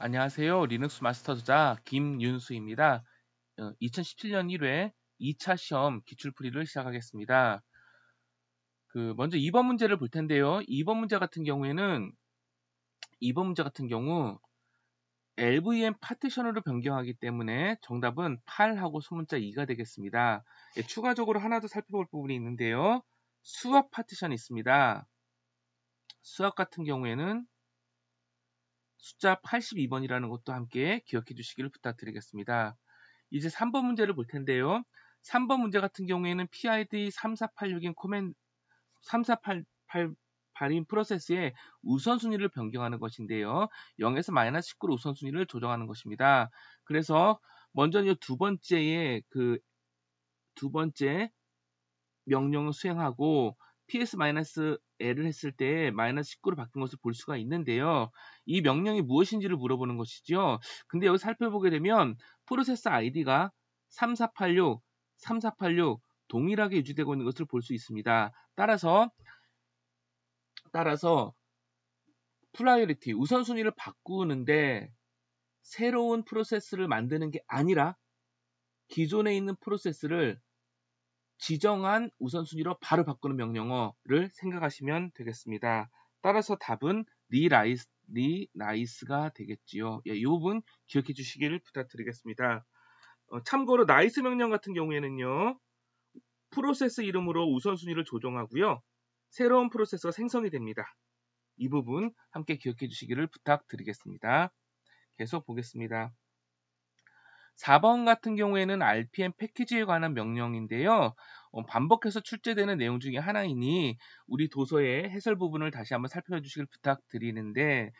안녕하세요. 리눅스 마스터 저자 김윤수입니다. 2017년 1회 2차 시험 기출풀이를 시작하겠습니다. 그 먼저 2번 문제를 볼 텐데요. 2번 문제 같은 경우에는 2번 문제 같은 경우 LVM 파티션으로 변경하기 때문에 정답은 8하고 소문자 2가 되겠습니다. 예, 추가적으로 하나 더 살펴볼 부분이 있는데요. 수학 파티션이 있습니다. 수학 같은 경우에는 숫자 82번이라는 것도 함께 기억해 주시기를 부탁드리겠습니다. 이제 3번 문제를 볼 텐데요. 3번 문제 같은 경우에는 PID 3486인 코멘 3488인 프로세스의 우선순위를 변경하는 것인데요. 0에서 마이너스 19로 우선순위를 조정하는 것입니다. 그래서 먼저 두 번째의 그 두 번째 명령을 수행하고 ps-l을 했을 때 마이너스 19로 바뀐 것을 볼 수가 있는데요. 이 명령이 무엇인지를 물어보는 것이죠. 근데 여기 살펴보게 되면 프로세스 아이디가 3486, 3486 동일하게 유지되고 있는 것을 볼 수 있습니다. 따라서 따라서 프라이어리티 우선순위를 바꾸는데 새로운 프로세스를 만드는 게 아니라 기존에 있는 프로세스를 지정한 우선순위로 바로 바꾸는 명령어를 생각하시면 되겠습니다. 따라서 답은 리라이스, 리나이스가 되겠지요. 예, 이 부분 기억해 주시기를 부탁드리겠습니다. 어, 참고로 나이스 명령 같은 경우에는요. 프로세스 이름으로 우선순위를 조정하고요. 새로운 프로세스가 생성이 됩니다. 이 부분 함께 기억해 주시기를 부탁드리겠습니다. 계속 보겠습니다. 4번 같은 경우에는 RPM 패키지에 관한 명령인데요. 어, 반복해서 출제되는 내용 중에 하나이니 우리 도서의 해설 부분을 다시 한번 살펴주시길 부탁드리는데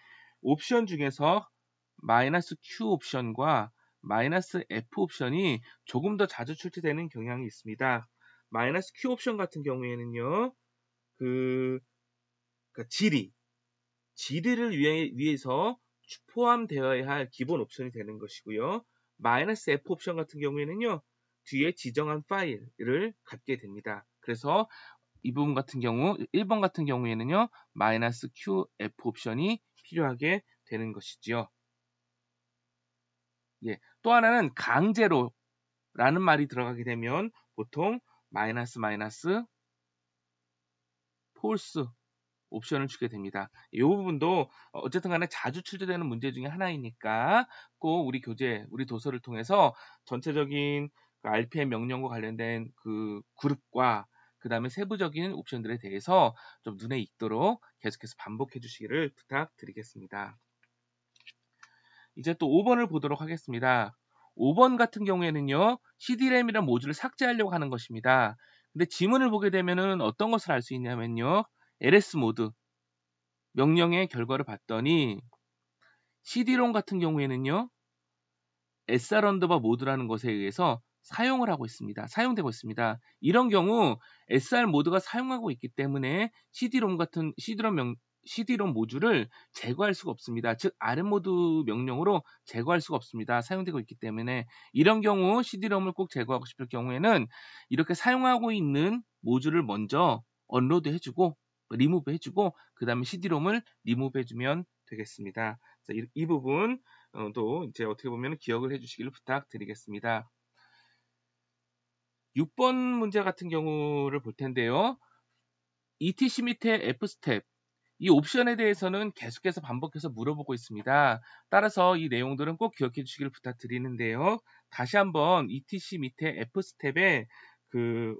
옵션 중에서 마이너스 Q 옵션과 마이너스 F 옵션이 조금 더 자주 출제되는 경향이 있습니다. 마이너스 Q 옵션 같은 경우에는요. 그, 그 지리, 지리를 위해, 위해서 포함되어야 할 기본 옵션이 되는 것이고요. 마이너스 F 옵션 같은 경우에는요. 뒤에 지정한 파일을 갖게 됩니다. 그래서 이 부분 같은 경우 1번 같은 경우에는요. 마이너스 QF 옵션이 필요하게 되는 것이지요. 예, 또 하나는 강제로 라는 말이 들어가게 되면 보통 마이너스 마이너스 폴스 옵션을 주게 됩니다. 이 부분도 어쨌든 간에 자주 출제되는 문제 중에 하나이니까 꼭 우리 교재, 우리 도서를 통해서 전체적인 그 RPM 명령과 관련된 그 그룹과 그 다음에 세부적인 옵션들에 대해서 좀 눈에 익도록 계속해서 반복해 주시기를 부탁드리겠습니다. 이제 또 5번을 보도록 하겠습니다. 5번 같은 경우에는요, CDRAM이라는 모듈을 삭제하려고 하는 것입니다. 근데 지문을 보게 되면은 어떤 것을 알 수 있냐면요. ls 모드 명령의 결과를 봤더니 c d r o m 같은 경우에는요 sr 언더바 모드라는 것에 의해서 사용을 하고 있습니다. 사용되고 있습니다. 이런 경우 SR 모드가 사용하고 있기 때문에 CD-ROM 같은 CD-ROM 명, CD-ROM 모듈을 제거할 수가 없습니다. 즉 RM 모드 명령으로 제거할 수가 없습니다. 사용되고 있기 때문에 이런 경우 CD-ROM을 꼭 제거하고 싶을 경우에는 이렇게 사용하고 있는 모듈을 먼저 언로드 해주고 리무브 해주고 그 다음에 CD롬을 리무브 해주면 되겠습니다. 자, 이, 이 부분도 어, 이제 어떻게 보면 기억을 해주시길 부탁드리겠습니다. 6번 문제 같은 경우를 볼 텐데요. ETC 밑에 F 스텝 이 옵션에 대해서는 계속해서 반복해서 물어보고 있습니다. 따라서 이 내용들은 꼭 기억해 주시길 부탁드리는데요. 다시 한번 ETC 밑에 F 스텝에 그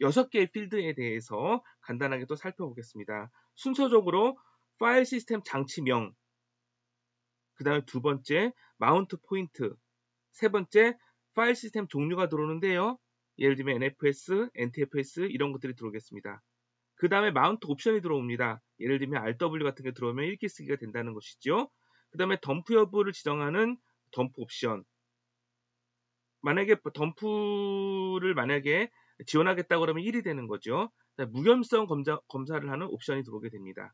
6 개의 필드에 대해서 간단하게 또 살펴보겠습니다. 순서적으로 파일 시스템 장치명, 그 다음에 두 번째 마운트 포인트, 세 번째 파일 시스템 종류가 들어오는데요. 예를 들면 NFS, NTFS 이런 것들이 들어오겠습니다. 그 다음에 마운트 옵션이 들어옵니다. 예를 들면 RW 같은 게 들어오면 읽기 쓰기가 된다는 것이죠. 그 다음에 덤프 여부를 지정하는 덤프 옵션. 만약에 덤프를 만약에 지원하겠다 그러면 1이 되는 거죠. 무혐성 검사, 검사를 하는 옵션이 들어오게 됩니다.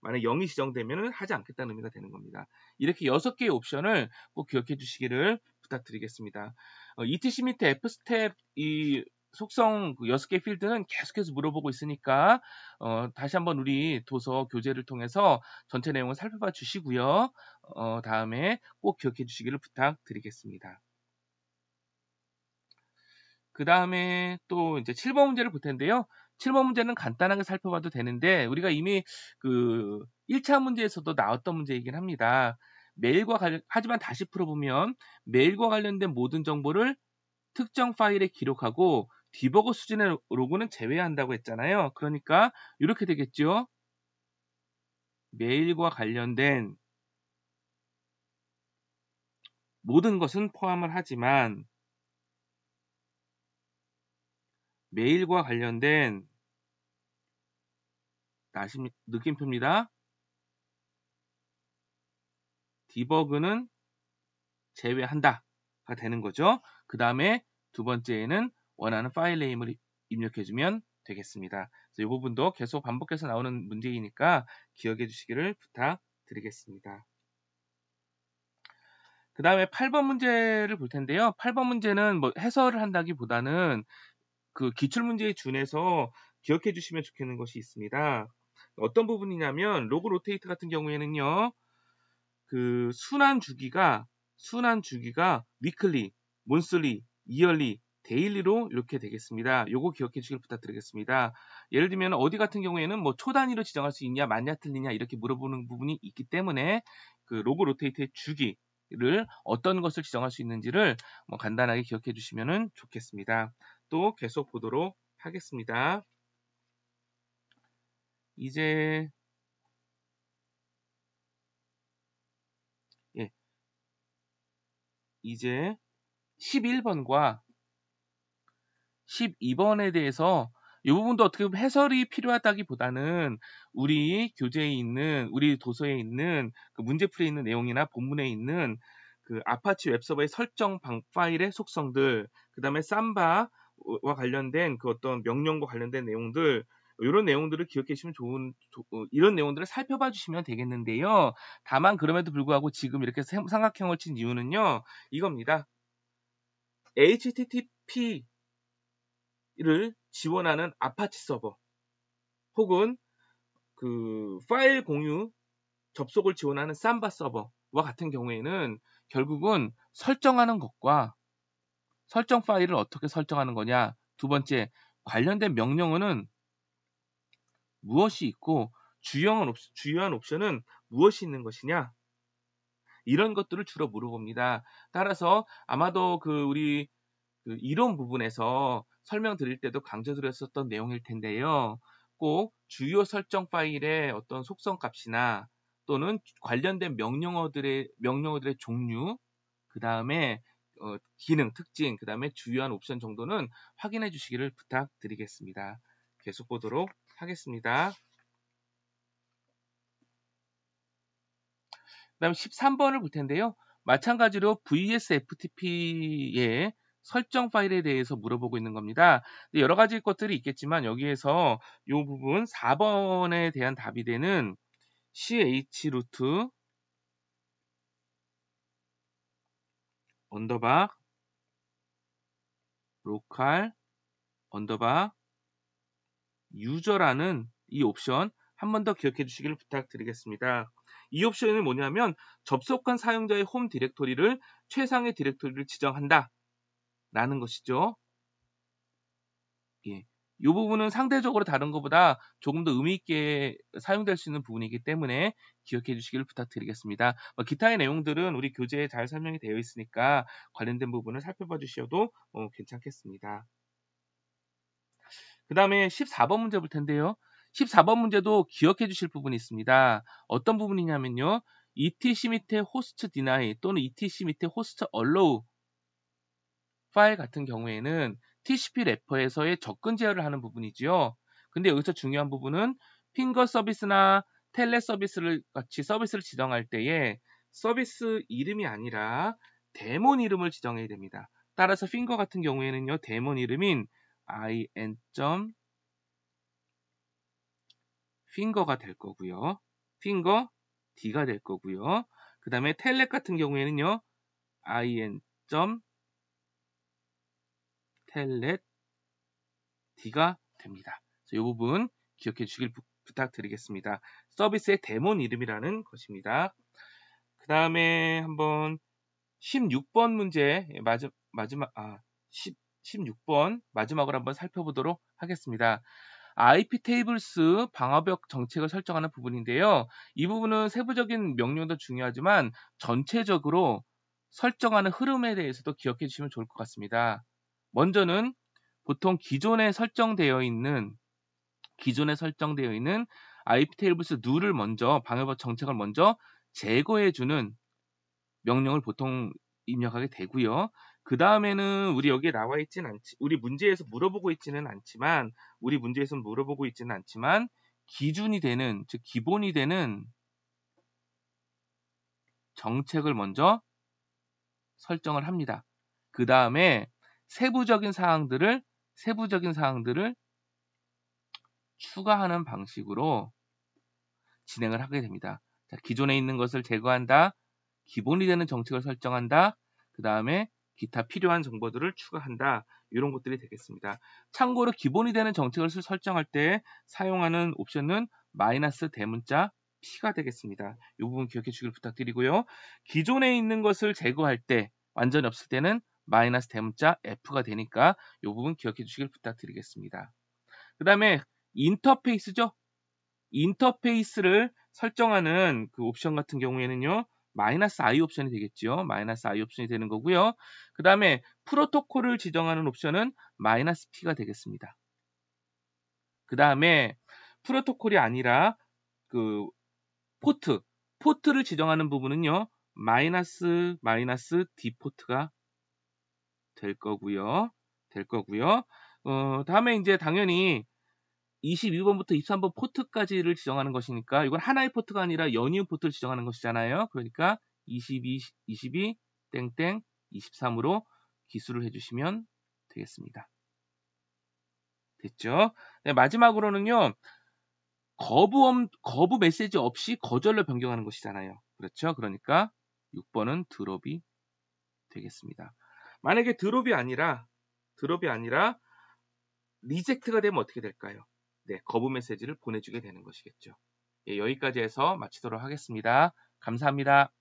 만약 0이 지정되면 하지 않겠다는 의미가 되는 겁니다. 이렇게 6개의 옵션을 꼭 기억해 주시기를 부탁드리겠습니다. 어, ETC 밑에 F스텝 이 속성 6개 그 필드는 계속해서 물어보고 있으니까 어, 다시 한번 우리 도서 교재를 통해서 전체 내용을 살펴봐 주시고요. 어, 다음에 꼭 기억해 주시기를 부탁드리겠습니다. 그 다음에 또 이제 7번 문제를 볼 텐데요. 7번 문제는 간단하게 살펴봐도 되는데 우리가 이미 그 1차 문제에서도 나왔던 문제이긴 합니다. 메일과 관련, 하지만 다시 풀어보면 메일과 관련된 모든 정보를 특정 파일에 기록하고 디버거 수준의 로그는 제외한다고 했잖아요. 그러니까 이렇게 되겠죠. 메일과 관련된 모든 것은 포함을 하지만 메일과 관련된 아십 느낌표입니다. 디버그는 제외한다가 되는 거죠. 그 다음에 두 번째에는 원하는 파일 네임을 입력해주면 되겠습니다. 이 부분도 계속 반복해서 나오는 문제이니까 기억해 주시기를 부탁드리겠습니다. 그 다음에 8번 문제를 볼 텐데요. 8번 문제는 뭐 해설을 한다기보다는 그 기출문제에 준해서 기억해 주시면 좋겠는 것이 있습니다. 어떤 부분이냐면 로그 로테이트 같은 경우에는요. 그 순환 주기가 순환 주기가 위클리, 몬슬리, 이얼리, 데일리로 이렇게 되겠습니다. 요거 기억해 주길 부탁드리겠습니다. 예를 들면 어디 같은 경우에는 뭐 초단위로 지정할 수 있냐, 맞냐, 틀리냐 이렇게 물어보는 부분이 있기 때문에 그 로그 로테이트의 주기를 어떤 것을 지정할 수 있는지를 뭐 간단하게 기억해 주시면 좋겠습니다. 또 계속 보도록 하겠습니다. 이제 예. 이제 11번과 12번에 대해서 이 부분도 어떻게 보면 해설이 필요하다기보다는 우리 교재에 있는 우리 도서에 있는 그 문제풀이에 있는 내용이나 본문에 있는 그 아파치 웹서버의 설정 방 파일의 속성들 그 다음에 쌈바 와 관련된 그 어떤 명령과 관련된 내용들 어, 이런 내용들을 기억해 주시면 좋은 이런 내용들을 살펴봐 주시면 되겠는데요. 다만 그럼에도 불구하고 지금 이렇게 삼각형을 친 이유는요. 이겁니다. HTTP를 지원하는 아파치 서버 혹은 그 파일 공유 접속을 지원하는 삼바 서버와 같은 경우에는 결국은 설정하는 것과 설정 파일을 어떻게 설정하는 거냐. 두 번째, 관련된 명령어는 무엇이 있고 주요한, 옵션, 주요한 옵션은 무엇이 있는 것이냐. 이런 것들을 주로 물어봅니다. 따라서 아마도 그 우리 그 이론 부분에서 설명드릴 때도 강조드렸었던 내용일 텐데요. 꼭 주요 설정 파일의 어떤 속성 값이나 또는 관련된 명령어들의 명령어들의 종류, 그 다음에 어, 기능, 특징, 그 다음에 주요한 옵션 정도는 확인해 주시기를 부탁드리겠습니다. 계속 보도록 하겠습니다. 그 다음 13번을 볼 텐데요. 마찬가지로 VSFTP의 설정 파일에 대해서 물어보고 있는 겁니다. 여러 가지 것들이 있겠지만 여기에서 이 부분 4번에 대한 답이 되는 CH 루트 언더바 로컬 언더바 유저라는 이 옵션 한 번 더 기억해 주시길 부탁드리겠습니다. 이옵션은 뭐냐면 접속한 사용자의 홈 디렉토리를 최상의 디렉토리를 지정한다 라는 것이죠. 이 부분은 상대적으로 다른 것보다 조금 더 의미 있게 사용될 수 있는 부분이기 때문에 기억해 주시길 부탁드리겠습니다. 뭐 기타의 내용들은 우리 교재에 잘 설명이 되어 있으니까 관련된 부분을 살펴봐 주셔도 어, 괜찮겠습니다. 그 다음에 14번 문제 볼 텐데요. 14번 문제도 기억해 주실 부분이 있습니다. 어떤 부분이냐면요. etc 밑에 host deny 또는 etc 밑에 host allow 파일 같은 경우에는 TCP 래퍼에서의 접근 제어를 하는 부분이지요. 근데 여기서 중요한 부분은 핑거 서비스나 텔레 서비스를 같이 서비스를 지정할 때에 서비스 이름이 아니라 데몬 이름을 지정해야 됩니다. 따라서 핑거 같은 경우에는요. 데몬 이름인 in. 핑거가 될 거고요. 핑거 d가 될 거고요. 그 다음에 텔렉 같은 경우에는요. in. 텔렛 D가 됩니다. 이 부분 기억해 주시길 부, 부탁드리겠습니다. 서비스의 데몬 이름이라는 것입니다. 그 다음에 한번 16번 문제 예, 마지, 마지막 아 10, 16번 마지막으로 한번 살펴보도록 하겠습니다. IP 테이블스 방화벽 정책을 설정하는 부분인데요. 이 부분은 세부적인 명령도 중요하지만 전체적으로 설정하는 흐름에 대해서도 기억해 주시면 좋을 것 같습니다. 먼저는 보통 기존에 설정되어 있는 기존에 설정되어 있는 IP 테이블스 누를 먼저 방해법 정책을 먼저 제거해주는 명령을 보통 입력하게 되고요. 그 다음에는 우리 여기에 나와 있진 않지, 우리 문제에서 물어보고 있지는 않지만, 우리 문제에서 물어보고 있지는 않지만, 기준이 되는, 즉, 기본이 되는 정책을 먼저 설정을 합니다. 그 다음에 세부적인 사항들을 세부적인 사항들을 추가하는 방식으로 진행을 하게 됩니다. 자, 기존에 있는 것을 제거한다. 기본이 되는 정책을 설정한다. 그 다음에 기타 필요한 정보들을 추가한다. 이런 것들이 되겠습니다. 참고로 기본이 되는 정책을 설정할 때 사용하는 옵션은 마이너스 대문자 P가 되겠습니다. 이 부분 기억해 주길 부탁드리고요. 기존에 있는 것을 제거할 때 완전히 없을 때는 마이너스 대문자 F가 되니까 이 부분 기억해 주시길 부탁드리겠습니다. 그 다음에 인터페이스죠. 인터페이스를 설정하는 그 옵션 같은 경우에는요. 마이너스 I 옵션이 되겠죠 마이너스 I 옵션이 되는 거고요. 그 다음에 프로토콜을 지정하는 옵션은 마이너스 P가 되겠습니다. 그 다음에 프로토콜이 아니라 그 포트, 포트를 지정하는 부분은요. 마이너스 마이너스 D 포트가 될 거고요. 될 거고요. 어, 다음에 이제 당연히 22번부터 23번 포트까지를 지정하는 것이니까 이건 하나의 포트가 아니라 연이은 포트를 지정하는 것이잖아요. 그러니까 22, 22, 땡땡, 23으로 기술을 해주시면 되겠습니다. 됐죠? 네, 마지막으로는요. 거부, 거부 메시지 없이 거절로 변경하는 것이잖아요. 그렇죠? 그러니까 6번은 드롭이 되겠습니다. 만약에 드롭이 아니라 드롭이 아니라 리젝트가 되면 어떻게 될까요? 네, 거부 메시지를 보내주게 되는 것이겠죠. 예, 여기까지 해서 마치도록 하겠습니다. 감사합니다.